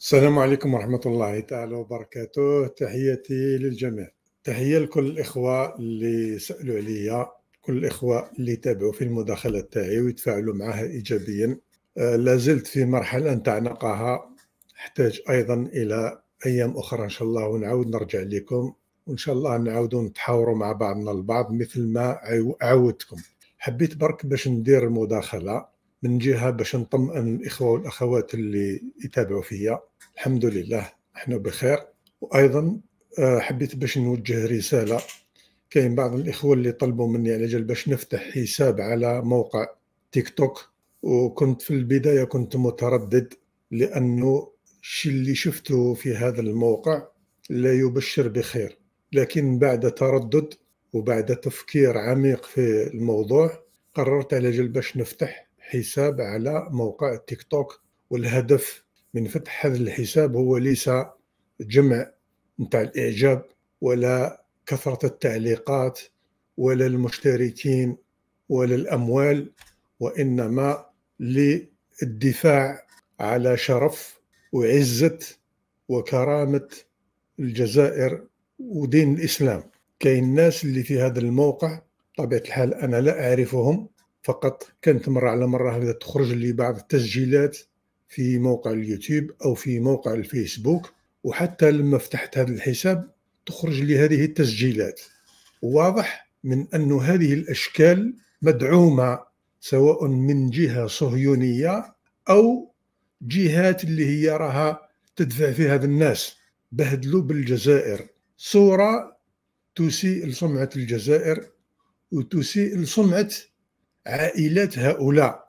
السلام عليكم ورحمة الله تعالى وبركاته تحياتي للجميع تحية لكل الإخوة اللي سألوا عليا كل الإخوة اللي تابعوا في المداخلة تاعي ويتفاعلوا معها إيجابيا آه، لازلت في مرحلة تعنقها احتاج أيضا إلى أيام أخرى إن شاء الله ونعود نرجع لكم وإن شاء الله نعاودوا نتحاوروا مع بعضنا البعض مثل ما عودتكم حبيت برك باش ندير المداخلة من جهه باش نطمئن الاخوه والاخوات اللي يتابعوا فيا الحمد لله احنا بخير وايضا آه، حبيت باش نوجه رساله كاين بعض الاخوه اللي طلبوا مني على جال باش نفتح حساب على موقع تيك توك وكنت في البدايه كنت متردد لانه الشيء اللي شفته في هذا الموقع لا يبشر بخير لكن بعد تردد وبعد تفكير عميق في الموضوع قررت على جل باش نفتح حساب على موقع تيك توك والهدف من فتح هذا الحساب هو ليس جمع نتاع الاعجاب ولا كثره التعليقات ولا المشتركين ولا الاموال وانما للدفاع على شرف وعزه وكرامه الجزائر ودين الاسلام كاين الناس اللي في هذا الموقع طبيعه الحال انا لا اعرفهم فقط كانت مرة على مرة هكذا تخرج لي بعض التسجيلات في موقع اليوتيوب أو في موقع الفيسبوك وحتى لما فتحت هذا الحساب تخرج لي هذه التسجيلات واضح من أن هذه الأشكال مدعومة سواء من جهة صهيونية أو جهات اللي هي راها تدفع في هذا الناس بهدلوا بالجزائر صورة تسيء لسمعة الجزائر وتسيء لسمعة عائلات هؤلاء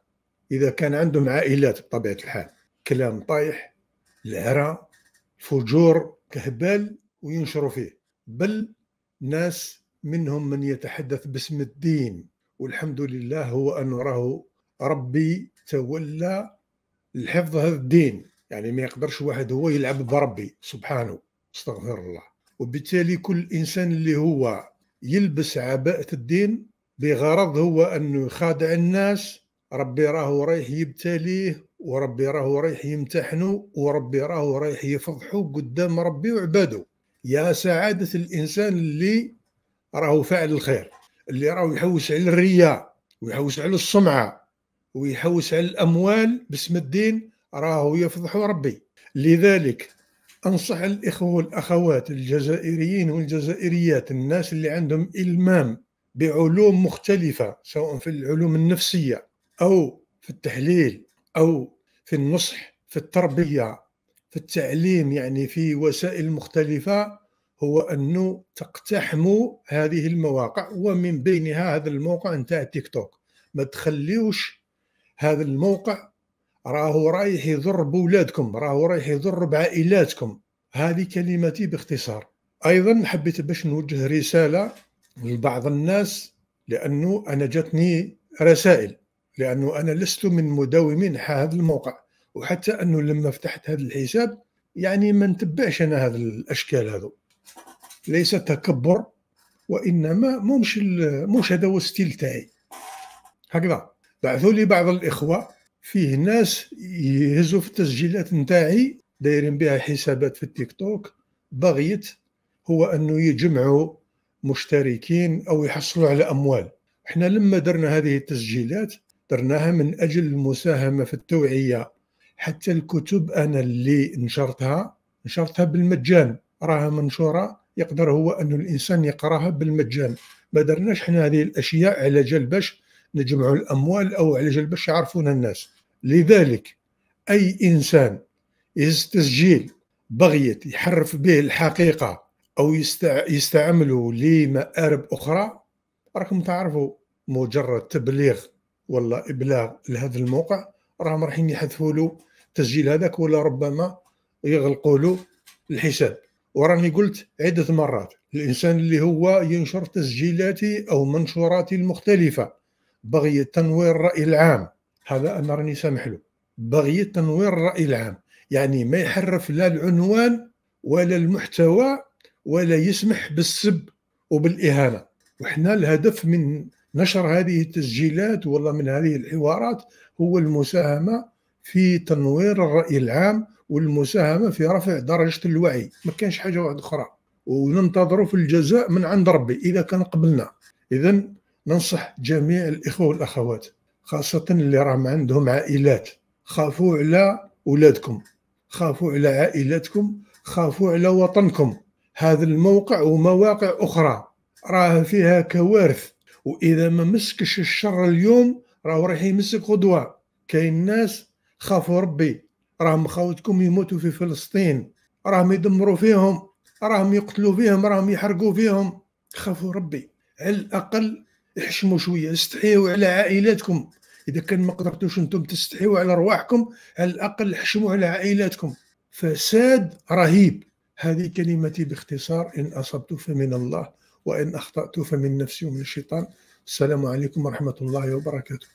اذا كان عندهم عائلات بطبيعه الحال كلام طايح العرى فجور كهبال وينشروا فيه بل ناس منهم من يتحدث باسم الدين والحمد لله هو أن راه ربي تولى الحفظ هذا الدين يعني ما يقدرش واحد هو يلعب بربي سبحانه استغفر الله وبالتالي كل إنسان اللي هو يلبس عباءة الدين بغرض هو انه يخادع الناس ربي راهو رايح يبتليه وربي راهو رايح يمتحنه وربي راهو رايح يفضحه قدام ربي وعباده يا سعادة الإنسان اللي راهو فاعل الخير اللي راهو يحوس على الرياء ويحوس على السمعة ويحوس على الأموال باسم الدين راهو يفضح ربي لذلك أنصح الإخوة والأخوات الجزائريين والجزائريات الناس اللي عندهم إلمام بعلوم مختلفة سواء في العلوم النفسية أو في التحليل أو في النصح في التربية في التعليم يعني في وسائل مختلفة هو أنه تقتحم هذه المواقع ومن بينها هذا الموقع نتاع تيك توك ما تخليوش هذا الموقع راهو رايح يضر بولادكم راهو رايح يضر بعائلاتكم هذه كلمتي باختصار أيضا حبيت باش نوجه رسالة لبعض الناس لأنه أنا جاتني رسائل لأنه أنا لست من مداومين هذا الموقع وحتى أنه لما فتحت هذا الحساب يعني ما نتبعش أنا هذا الأشكال هذو ليس تكبر وإنما مش مش هذا هو الستيل تاعي هكذا بعثوا لي بعض الإخوة فيه ناس يهزوا في التسجيلات نتاعي دايرين بها حسابات في التيك توك بغيت هو أنه يجمعوا مشتركين او يحصلوا على اموال احنا لما درنا هذه التسجيلات درناها من اجل المساهمه في التوعيه حتى الكتب انا اللي نشرتها نشرتها بالمجان راها منشوره يقدر هو أن الانسان يقراها بالمجان ما درناش احنا هذه الاشياء على جل باش نجمعوا الاموال او على جل باش يعرفونا الناس لذلك اي انسان يهز تسجيل بغيت يحرف به الحقيقه او يستعملوا لمآرب اخرى راكم تعرفوا مجرد تبليغ ولا ابلاغ لهذا الموقع راهم رايحين يحذفوا له التسجيل هذاك ولا ربما يغلقوا له الحساب وراني قلت عده مرات الانسان اللي هو ينشر تسجيلاتي او منشوراتي المختلفه بغي تنوير الراي العام هذا انا راني سامح له بغي تنوير الراي العام يعني ما يحرف لا العنوان ولا المحتوى ولا يسمح بالسب وبالاهانه وحنا الهدف من نشر هذه التسجيلات ولا من هذه الحوارات هو المساهمه في تنوير الراي العام والمساهمه في رفع درجه الوعي ما كانش حاجه واحده اخرى وننتظروا في الجزاء من عند ربي اذا كان قبلنا اذا ننصح جميع الاخوه والاخوات خاصه اللي راهم عندهم عائلات خافوا على اولادكم خافوا على عائلاتكم خافوا على وطنكم هذا الموقع ومواقع أخرى راه فيها كوارث وإذا ما مسكش الشر اليوم راه راح يمسك غدوة كاين ناس خافوا ربي راهم خاوتكم يموتوا في فلسطين راهم يدمروا فيهم راهم يقتلوا فيهم راهم يحرقوا فيهم خافوا ربي على الأقل احشموا شوية استحيوا على عائلاتكم إذا كان ما قدرتوش أنتم تستحيوا على أرواحكم على الأقل احشموا على عائلاتكم فساد رهيب هذه كلمتي باختصار إن أصبت فمن الله وإن أخطأت فمن نفسي ومن الشيطان السلام عليكم ورحمة الله وبركاته